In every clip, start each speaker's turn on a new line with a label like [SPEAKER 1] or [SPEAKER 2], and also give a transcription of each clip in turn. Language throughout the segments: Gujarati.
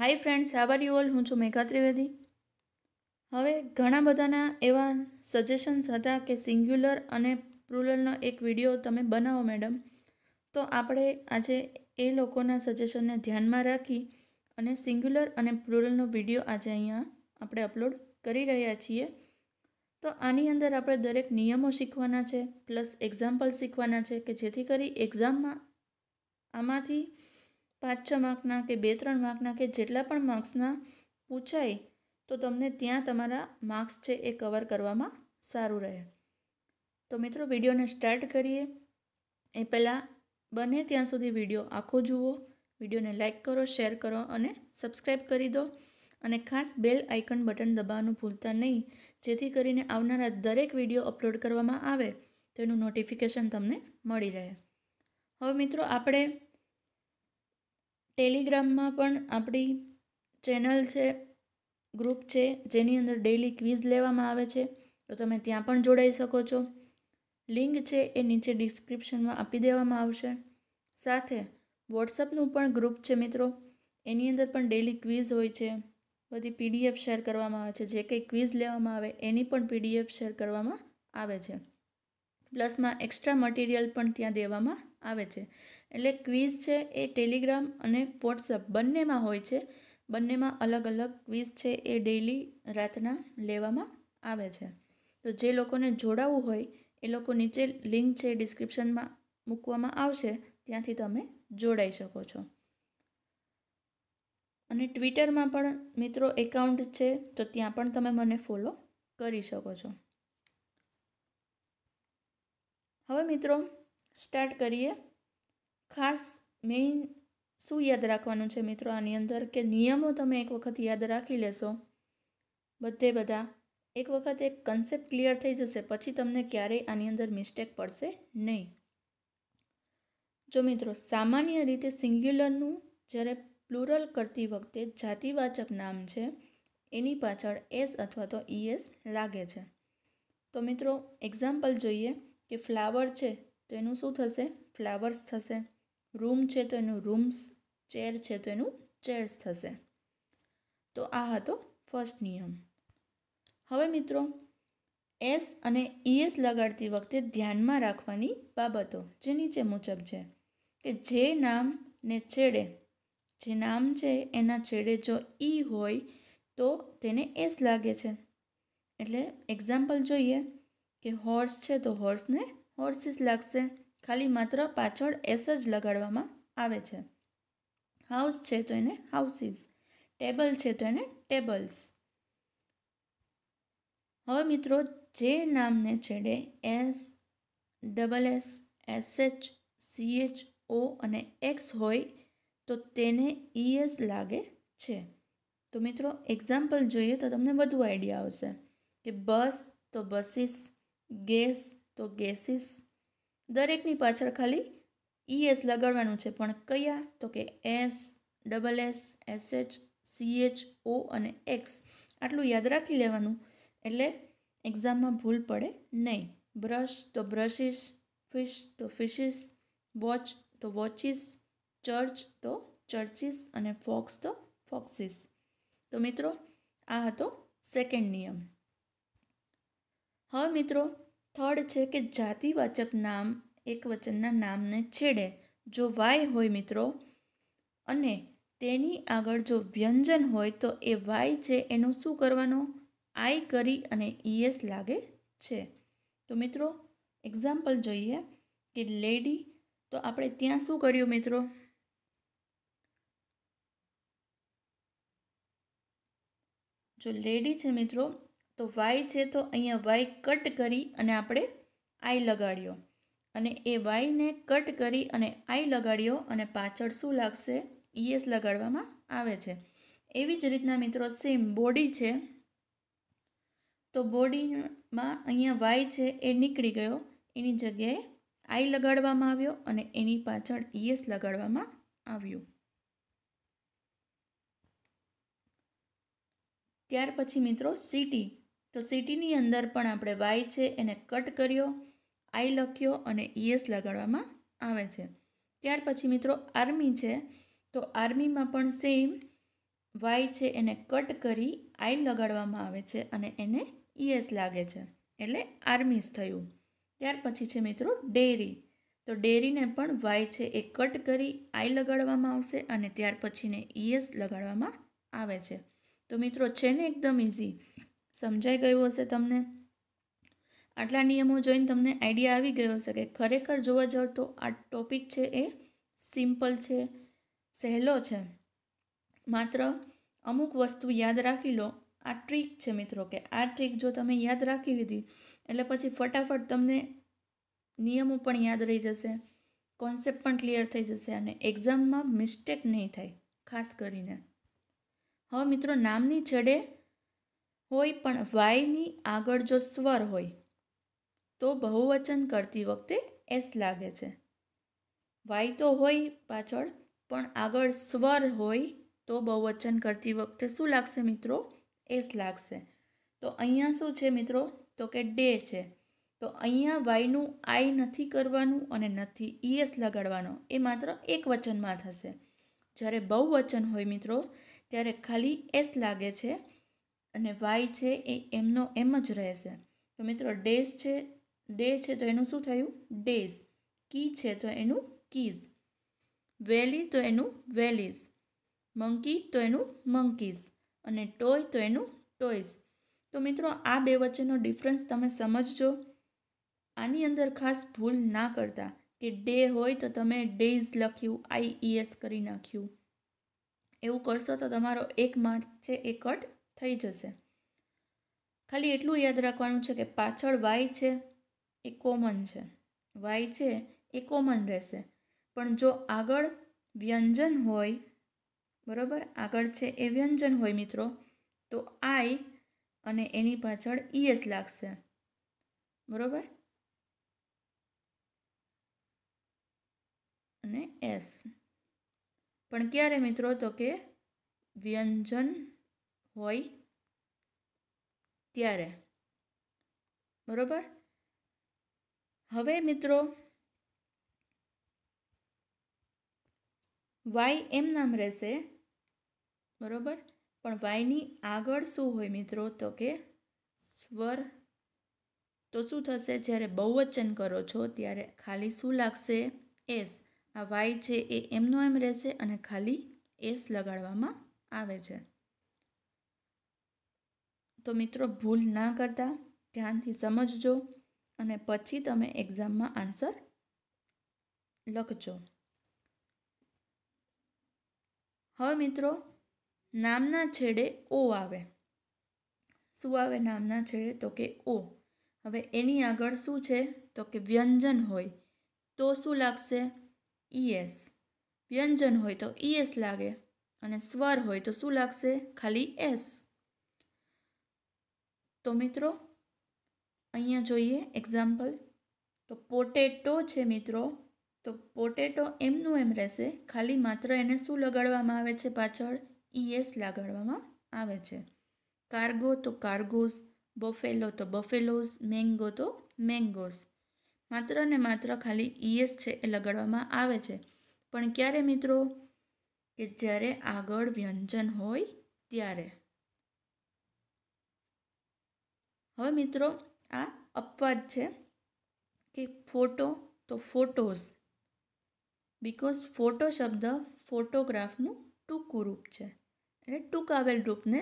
[SPEAKER 1] hi friends how are you all હું છું મેઘા ત્રિવેદી હવે ઘણા બધાના એવા સજેશન્સ હતા કે સિંગ્યુલર અને પ્લુરલનો એક વિડીયો તમે બનાવો મેડમ તો આપણે આજે એ લોકોના સજેશનને ધ્યાનમાં રાખી અને સિંગ્યુલર અને પ્લુરલનો વિડીયો આજે અહીંયા આપણે અપલોડ કરી રહ્યા છીએ તો આની અંદર આપણે દરેક નિયમો શીખવાના છે પ્લસ એક્ઝામ્પલ શીખવાના છે કે જેથી કરી એક્ઝામમાં આમાંથી પાંચ છ માર્કના કે બે ત્રણ માર્કના કે જેટલા પણ માર્ક્સના પૂછાય તો તમને ત્યાં તમારા માર્ક્સ છે એ કવર કરવામાં સારું રહે તો મિત્રો વિડીયોને સ્ટાર્ટ કરીએ એ પહેલાં બને ત્યાં સુધી વિડીયો આખો જુઓ વિડીયોને લાઇક કરો શેર કરો અને સબસ્ક્રાઈબ કરી દો અને ખાસ બેલ આઇકન બટન દબાવવાનું ભૂલતા નહીં જેથી કરીને આવનારા દરેક વિડીયો અપલોડ કરવામાં આવે તેનું નોટિફિકેશન તમને મળી રહે હવે મિત્રો આપણે ટેલિગ્રામમાં પણ આપણી ચેનલ છે ગ્રુપ છે જેની અંદર ડેઇલી ક્વિઝ લેવામાં આવે છે તો તમે ત્યાં પણ જોડાઈ શકો છો લિંક છે એ નીચે ડિસ્ક્રિપ્શનમાં આપી દેવામાં આવશે સાથે વોટ્સઅપનું પણ ગ્રુપ છે મિત્રો એની અંદર પણ ડેઇલી ક્વિઝ હોય છે બધી પીડીએફ શેર કરવામાં આવે છે જે કંઈ ક્વિઝ લેવામાં આવે એની પણ પીડીએફ શેર કરવામાં આવે છે પ્લસમાં એક્સ્ટ્રા મટીરિયલ પણ ત્યાં દેવામાં આવે છે એટલે ક્વિઝ છે એ ટેલિગ્રામ અને વોટ્સઅપ બંનેમાં હોય છે બંનેમાં અલગ અલગ ક્વિઝ છે એ ડેઈલી રાતના લેવામાં આવે છે તો જે લોકોને જોડાવવું હોય એ લોકો નીચે લિંક છે ડિસ્ક્રિપ્શનમાં મૂકવામાં આવશે ત્યાંથી તમે જોડાઈ શકો છો અને ટ્વિટરમાં પણ મિત્રો એકાઉન્ટ છે તો ત્યાં પણ તમે મને ફોલો કરી શકો છો હવે મિત્રો સ્ટાર્ટ કરીએ ખાસ મેઇન શું યાદ રાખવાનું છે મિત્રો આની અંદર કે નિયમો તમે એક વખત યાદ રાખી લેશો બધે બધા એક વખત એક કન્સેપ્ટ ક્લિયર થઈ જશે પછી તમને ક્યારેય આની અંદર મિસ્ટેક પડશે નહીં જો મિત્રો સામાન્ય રીતે સિંગ્યુલરનું જ્યારે પ્લુરલ કરતી વખતે જાતિવાચક નામ છે એની પાછળ એસ અથવા તો ઈએસ લાગે છે તો મિત્રો એક્ઝામ્પલ જોઈએ કે ફ્લાવર છે તો એનું શું થશે ફ્લાવર્સ થશે રૂમ છે તો એનું રૂમ્સ ચેર છે તો એનું ચેર્સ થશે તો આ હતો ફર્સ્ટ નિયમ હવે મિત્રો એસ અને ઈએસ લગાડતી વખતે ધ્યાનમાં રાખવાની બાબતો જે નીચે મુજબ છે કે જે નામને છેડે જે નામ છે એના છેડે જો ઈ હોય તો તેને એસ લાગે છે એટલે એક્ઝામ્પલ જોઈએ કે હોર્સ છે તો હોર્સને હોર્સિસ લાગશે ખાલી માત્ર પાછળ એસ જ લગાડવામાં આવે છે હાઉસ છે તો એને હાઉસીસ ટેબલ છે તો એને ટેબલ્સ હવે મિત્રો જે નામને છેડે S double S SH CH O અને એક્સ હોય તો તેને ઈએસ e લાગે છે તો મિત્રો એક્ઝામ્પલ જોઈએ તો તમને વધુ આઈડિયા આવશે કે બસ તો બસીસ ગેસ તો ગેસીસ દરેકની પાછળ ખાલી ઈએસ e લગાડવાનું છે પણ કયા તો કે S double S SH CH O અને એક્સ આટલું યાદ રાખી લેવાનું એટલે એક્ઝામમાં ભૂલ પડે નહીં બ્રશ તો બ્રશિસ ફિશ તો ફિશિસ વોચ તો વોચીસ ચર્ચ તો ચર્ચીસ અને ફોક્સ તો ફોક્સીસ તો મિત્રો આ હતો સેકન્ડ નિયમ હવે મિત્રો થર્ડ છે કે જાતિવાચક નામ એક વચનના નામને છેડે જો વાય હોય મિત્રો અને તેની આગળ જો વ્યંજન હોય તો એ વાય છે એનો શું કરવાનો આઈ કરી અને ઈએસ લાગે છે તો મિત્રો એક્ઝામ્પલ જોઈએ કે લેડી તો આપણે ત્યાં શું કર્યું મિત્રો જો લેડી છે મિત્રો તો વાય છે તો અહીંયા વાય કટ કરી અને આપણે આઈ લગાડ્યો અને એ વાયને કટ કરી અને આઈ લગાડ્યો અને પાછળ શું લાગશે ઈએસ લગાડવામાં આવે છે એવી જ રીતના મિત્રો સેમ બોડી છે તો બોડીમાં અહીંયા વાય છે એ નીકળી ગયો એની જગ્યાએ આઈ લગાડવામાં આવ્યો અને એની પાછળ ઈએસ લગાડવામાં આવ્યું ત્યાર પછી મિત્રો સિટી તો સિટીની અંદર પણ આપણે વાય છે એને કટ કર્યો આઈ લખ્યો અને ઈએસ e લગાડવામાં આવે છે ત્યાર પછી મિત્રો આર્મી છે તો આર્મીમાં પણ સેમ વાય છે એને કટ કરી આઈ લગાડવામાં આવે છે અને એને ઈએસ e લાગે છે એટલે આર્મીસ થયું ત્યાર પછી છે મિત્રો ડેરી તો ડેરીને પણ વાય છે એ કટ કરી આઈ લગાડવામાં આવશે અને ત્યાર પછીને ઈએસ e લગાડવામાં આવે છે તો મિત્રો છે ને એકદમ ઇઝી સમજાઈ ગયું હશે તમને આટલા નિયમો જોઈને તમને આઈડિયા આવી ગયો હશે કે ખરેખર જોવા જાવ તો આ ટોપિક છે એ સિમ્પલ છે સહેલો છે માત્ર અમુક વસ્તુ યાદ રાખી લો આ ટ્રીક છે મિત્રો કે આ ટ્રીક જો તમે યાદ રાખી લીધી એટલે પછી ફટાફટ તમને નિયમો પણ યાદ રહી જશે કોન્સેપ્ટ પણ ક્લિયર થઈ જશે અને એક્ઝામમાં મિસ્ટેક નહીં થાય ખાસ કરીને હવે મિત્રો નામની છેડે હોય પણ વાયની આગળ જો સ્વર હોય તો બહુવચન કરતી વખતે એસ લાગે છે વાય તો હોય પાછળ પણ આગળ સ્વર હોય તો બહુવચન કરતી વખતે શું લાગશે મિત્રો એસ લાગશે તો અહીંયા શું છે મિત્રો તો કે ડે છે તો અહીંયા વાયનું આઈ નથી કરવાનું અને નથી ઈએસ લગાડવાનો એ માત્ર એક વચનમાં થશે જ્યારે બહુવચન હોય મિત્રો ત્યારે ખાલી એસ લાગે છે અને વાય છે એ એમનો એમ જ રહેશે તો મિત્રો ડેઝ છે ડે છે તો એનું શું થયું ડેઝ કી છે તો એનું કીઝ વેલી તો એનું વેલીઝ મંકી તો એનું મંકીઝ અને ટોય તો એનું ટોયઝ તો મિત્રો આ બે વચ્ચેનો ડિફરન્સ તમે સમજજો આની અંદર ખાસ ભૂલ ના કરતા કે ડે હોય તો તમે ડેઝ લખ્યું આઈઈએસ e કરી નાખ્યું એવું કરશો તો તમારો એક માર્ક છે એ કટ થઈ જશે ખાલી એટલું યાદ રાખવાનું છે કે પાછળ વાય છે એ કોમન છે વાય છે એ કોમન રહેશે પણ જો આગળ વ્યંજન હોય બરાબર આગળ છે એ વ્યંજન હોય મિત્રો તો આઈ અને એની પાછળ ઈએસ લાગશે બરાબર અને એસ પણ ક્યારે મિત્રો તો કે વ્યંજન હોય ત્યારે બરોબર હવે મિત્રો વાય એમ નામ રહેશે બરોબર પણ વાયની આગળ શું હોય મિત્રો તો કે સ્વર તો શું થશે જ્યારે બહુવચન કરો છો ત્યારે ખાલી શું લાગશે એસ આ વાય છે એ એમનો એમ રહેશે અને ખાલી એસ લગાડવામાં આવે છે તો મિત્રો ભૂલ ના કરતા ધ્યાનથી સમજજો અને પછી તમે એક્ઝામમાં આન્સર લખજો હવે મિત્રો નામના છેડે ઓ આવે શું આવે નામના છેડે તો કે ઓ હવે એની આગળ શું છે તો કે વ્યંજન હોય તો શું લાગશે ઈએસ વ્યંજન હોય તો ઈએસ લાગે અને સ્વર હોય તો શું લાગશે ખાલી એસ તો મિત્રો અહીંયા જોઈએ એક્ઝામ્પલ તો પોટેટો છે મિત્રો તો પોટેટો એમનું એમ રહેશે ખાલી માત્ર એને શું લગાડવામાં આવે છે પાછળ ઈએસ e લગાડવામાં આવે છે કાર્ગો તો કાર્ગોઝ બફેલો તો બફેલોઝ મેંગો તો મેંગોઝ માત્ર ને માત્ર ખાલી ઈએસ e છે એ લગાડવામાં આવે છે પણ ક્યારે મિત્રો કે જ્યારે આગળ વ્યંજન હોય ત્યારે હવે મિત્રો આ અપવાદ છે કે ફોટો તો ફોટોઝ બીકોઝ ફોટો શબ્દ ફોટોગ્રાફનું ટૂંકું રૂપ છે એટલે ટૂંકાવેલ રૂપને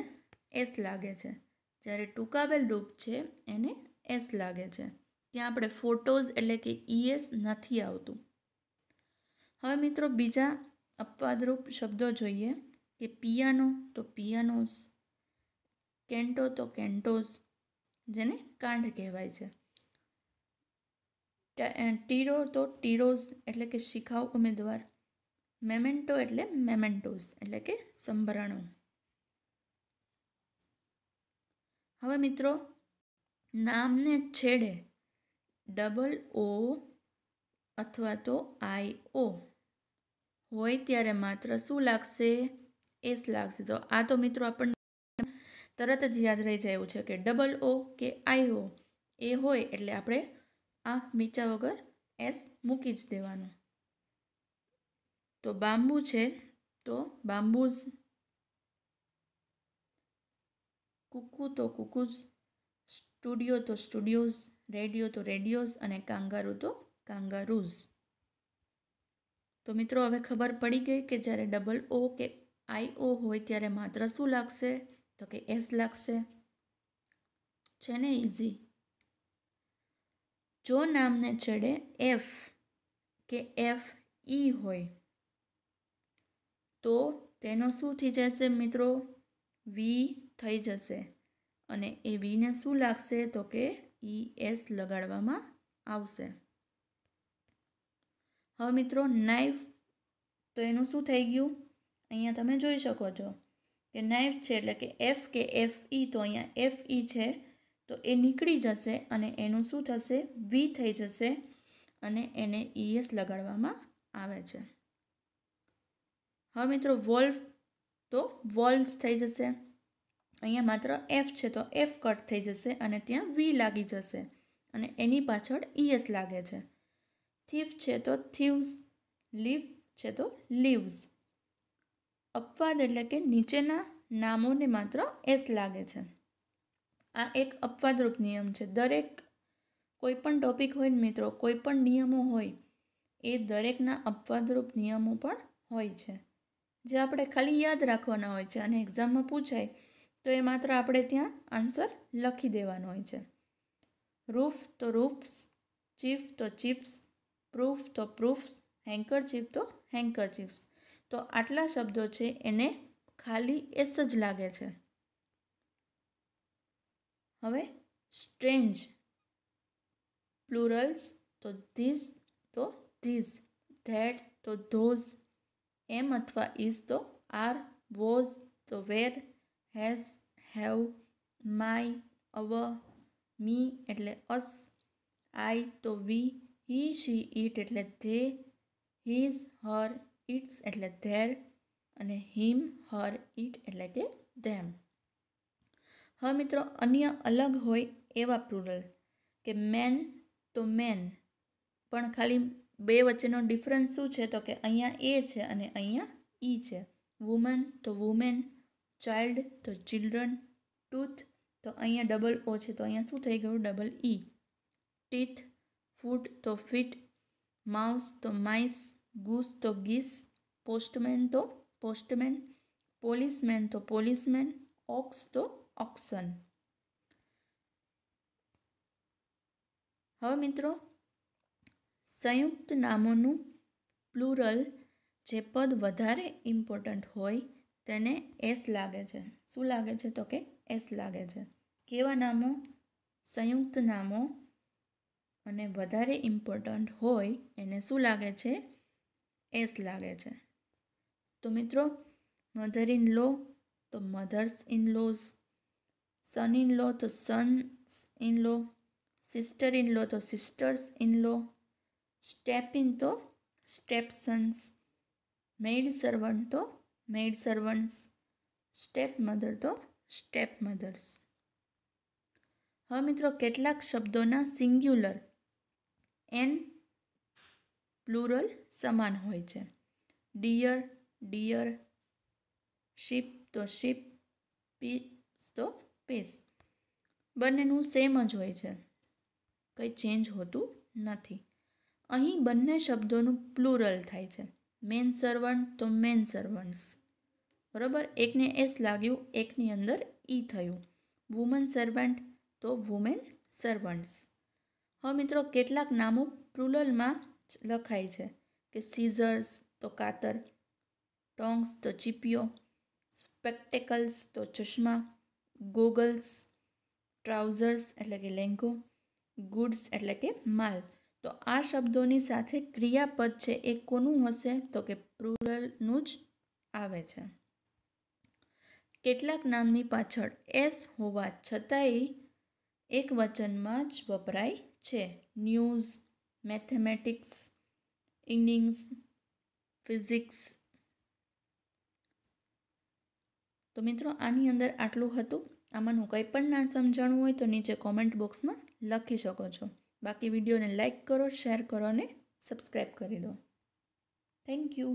[SPEAKER 1] એસ લાગે છે જ્યારે ટૂંકાવેલ રૂપ છે એને એસ લાગે છે ત્યાં આપણે ફોટોઝ એટલે કે ઈએસ નથી આવતું હવે મિત્રો બીજા અપવાદરૂપ શબ્દો જોઈએ કે પિયાનો તો પિયાનોઝ કેન્ટો તો કેન્ટોઝ જેને કાંડ કહેવાય છે ટીરો તો ટીરોઝ એટલે કે શિખાઉ ઉમેદવાર મેમેન્ટો એટલે મેમેન્ટોઝ એટલે કે સંભરણો હવે મિત્રો નામને છેડે ડબલ ઓ અથવા તો આઈ ઓ હોય ત્યારે માત્ર શું લાગશે એસ લાગશે તો આ તો મિત્રો આપણને તરત જ યાદ રહી જાય એવું છે કે ડબલ ઓ કે આઈ ઓ એ હોય એટલે આપણે આંખ મીચા વગર એસ મૂકી જ દેવાનું તો બાંબુ છે તો બાંબુઝ કુકુ તો કુકુઝ સ્ટુડિયો તો સ્ટુડિયોઝ રેડિયો તો રેડિયોઝ અને કાંગારૂ તો કાંગારૂઝ તો મિત્રો હવે ખબર પડી ગઈ કે જ્યારે ડબલ ઓ કે આઈ ઓ હોય ત્યારે માત્ર શું લાગશે તો કે એસ લાગશે છે ને ઇઝી જો નામને છેડે એફ કે એફ ઈ હોય તો તેનો શું થઈ જશે મિત્રો વી થઈ જશે અને એ વીને શું લાગશે તો કે ઈ એસ લગાડવામાં આવશે હવે મિત્રો નાઇફ તો એનું શું થઈ ગયું અહીંયા તમે જોઈ શકો છો કે નાઇફ છે એટલે કે એફ કે એફ ઈ e તો અહીંયા એફ ઈ e છે તો એ નીકળી જશે અને એનું શું થશે વી થઈ જશે અને એને ઈએસ e લગાડવામાં આવે છે હવે મિત્રો વોલ્વ તો વોલ્વ્સ થઈ જશે અહીંયા માત્ર એફ છે તો એફ કટ થઈ જશે અને ત્યાં વી લાગી જશે અને એની પાછળ ઈએસ લાગે છે થીફ છે તો થીવ્સ લીવ છે તો લીવ્સ અપવાદ એટલે કે નીચેના નામોને માત્ર એસ લાગે છે આ એક અપવાદરૂપ નિયમ છે દરેક કોઈ પણ ટોપિક હોય મિત્રો કોઈ પણ નિયમો હોય એ દરેકના અપવાદરૂપ નિયમો પણ હોય છે જે આપણે ખાલી યાદ રાખવાના હોય છે અને એક્ઝામમાં પૂછાય તો એ માત્ર આપણે ત્યાં આન્સર લખી દેવાનો હોય છે રૂફ તો રૂફ્સ ચીફ તો ચીપ્સ પ્રૂફ તો પ્રૂફ્સ હેન્કર ચીફ તો હેન્કર ચીપ્સ તો આટલા શબ્દો છે એને ખાલી એસ જ લાગે છે હવે સ્ટ્રેન્જ પ્લુરલ્સ તો ધીસ તો ધીસ ધેટ તો ધોઝ એમ અથવા ઇઝ તો આર વોઝ તો વેર હેઝ હેવ માય અવ મી એટલે અસ આઈ તો વી હી શી ઇટ એટલે ધે હિઝ હર ઇટ્સ એટલે ધેર અને હિમ હર ઇટ એટલે કે ધેમ હવે મિત્રો અન્ય અલગ હોય એવા પ્રુરલ કે મેન તો મેન પણ ખાલી બે વચ્ચેનો ડિફરન્સ શું છે તો કે અહીંયા એ છે અને અહીંયા ઈ છે વુમન તો વુમેન ચાઇલ્ડ તો ચિલ્ડ્રન ટૂથ તો અહીંયા ડબલ ઓ છે તો અહીંયા શું થઈ ગયું ડબલ ઈ ટીથ ફૂટ તો ફિટ માઉસ તો માઇસ ગૂસ તો ગીસ પોસ્ટમેન તો પોસ્ટમેન પોલીસમેન તો પોલીસમેન ઓક્સ તો ઓક્સન હવે મિત્રો સંયુક્ત નામોનું પ્લુરલ જે પદ વધારે ઇમ્પોર્ટન્ટ હોય તેને એસ લાગે છે શું લાગે છે તો કે એસ લાગે છે કેવા નામો સંયુક્ત નામો અને વધારે ઇમ્પોર્ટન્ટ હોય એને શું લાગે છે એસ લાગે છે તો મિત્રો મધર ઇન લો તો mothers in law son in law તો sons in law sister in law તો sisters in law step in તો સન્સ મેઇડ સર્વન્ટ તો મેઇડ સર્વન્ટ્સ સ્ટેપ મધર તો સ્ટેપ મધર્સ હવે મિત્રો કેટલાક શબ્દોના સિંગ્યુલર એન પ્લુરલ સમાન હોય છે ડિયર ડિયર શિપ તો શિપ પીસ તો પીસ બંનેનું સેમ જ હોય છે કંઈ ચેન્જ હોતું નથી અહીં બંને શબ્દોનું પ્લુરલ થાય છે મેન સર્વન્ટ તો મેન સર્વન્ટ્સ બરાબર એકને એસ લાગ્યું એકની અંદર ઈ e થયું વુમન સર્વન્ટ તો વુમેન સર્વન્ટ્સ હવે મિત્રો કેટલાક નામો પ્લુરલમાં લખાય છે કે સીઝર્સ તો કાતર ટોંગ્સ તો ચીપીઓ સ્પેક્ટેકલ્સ તો ચશ્મા ગોગલ્સ ટ્રાઉઝર્સ એટલે કે લેંઘો ગુડ્સ એટલે કે માલ તો આ શબ્દોની સાથે ક્રિયાપદ છે એ કોનું હશે તો કે પ્રુરલનું જ આવે છે કેટલાક નામની પાછળ એસ હોવા છતાંય એક વચનમાં જ વપરાય છે ન્યૂઝ મેથેમેટિક્સ ઇનિંગ્સ ફિઝિક્સ તો મિત્રો આની અંદર આટલું હતું આમાંનું કંઈ પણ ના સમજાણું હોય તો નીચે કોમેન્ટ બોક્સમાં લખી શકો છો બાકી વિડીયોને લાઇક કરો શેર કરો અને સબસ્ક્રાઈબ કરી દો થેન્ક યુ